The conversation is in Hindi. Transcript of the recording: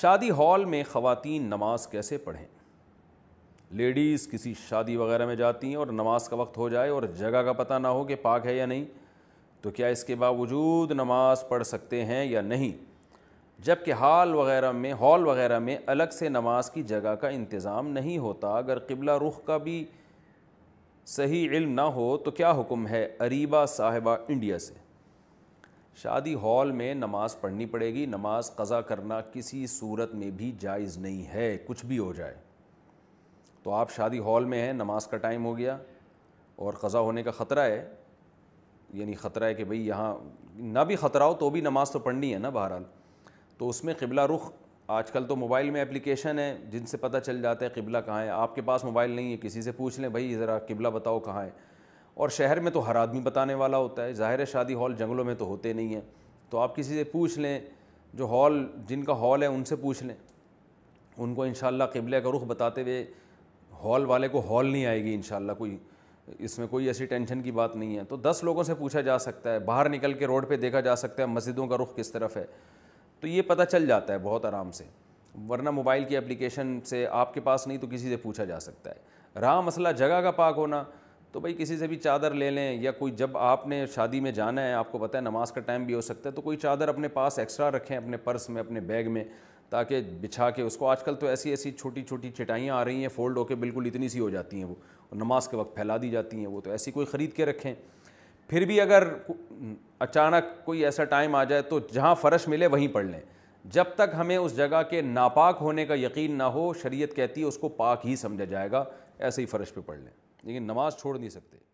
शादी हॉल में ख़वातीन नमाज कैसे पढ़ें लेडीज़ किसी शादी वगैरह में जाती हैं और नमाज का वक्त हो जाए और जगह का पता ना हो कि पाक है या नहीं तो क्या इसके बावजूद नमाज पढ़ सकते हैं या नहीं जबकि हॉल वगैरह में हॉल वगैरह में अलग से नमाज की जगह का इंतज़ाम नहीं होता अगर किबला रुख का भी सही इल्म ना हो तो क्या हुक्म है अरीबा साहिबा इंडिया से शादी हॉल में नमाज़ पढ़नी पड़ेगी नमाज कज़ा करना किसी सूरत में भी जायज़ नहीं है कुछ भी हो जाए तो आप शादी हॉल में हैं नमाज का टाइम हो गया और कज़ा होने का ख़तरा है यानी ख़तरा है कि भाई यहाँ ना भी ख़तरा हो तो भी नमाज़ तो पढ़नी है ना बहरहाल तो उसमें किबला रुख आज कल तो मोबाइल में एप्लीकेशन है जिनसे पता चल जाता है किबला कहाँ है आपके पास मोबाइल नहीं है किसी से पूछ लें भाई ज़रा किबला बताओ कहाँ है और शहर में तो हर आदमी बताने वाला होता है ज़ाहिर शादी हॉल जंगलों में तो होते नहीं हैं तो आप किसी से पूछ लें जो हॉल जिनका हॉल है उनसे पूछ लें उनको इन किबले का रुख बताते हुए हॉल वाले को हॉल नहीं आएगी इन कोई इसमें कोई ऐसी टेंशन की बात नहीं है तो दस लोगों से पूछा जा सकता है बाहर निकल के रोड पे देखा जा सकता है मस्जिदों का रुख किस तरफ है तो ये पता चल जाता है बहुत आराम से वरना मोबाइल की एप्लीकेशन से आपके पास नहीं तो किसी से पूछा जा सकता है रहा मसला जगह का पाक होना तो भाई किसी से भी चादर ले लें या कोई जब आपने शादी में जाना है आपको पता है नमाज का टाइम भी हो सकता है तो कोई चादर अपने पास एक्स्ट्रा रखें अपने पर्स में अपने बैग में ताकि बिछा के उसको आजकल तो ऐसी ऐसी छोटी छोटी चटाइयाँ आ रही हैं फ़ोल्ड होकर बिल्कुल इतनी सी हो जाती हैं वो और नमाज के वक्त फैला दी जाती हैं वो तो ऐसी कोई ख़रीद के रखें फिर भी अगर अचानक कोई ऐसा टाइम आ जाए तो जहाँ फ़र्श मिले वहीं पढ़ लें जब तक हमें उस जगह के नापाक होने का यकीन ना हो शरीयत कहती है उसको पाक ही समझा जाएगा ऐसे ही फ़र्श पे पढ़ लें लेकिन नमाज छोड़ नहीं सकते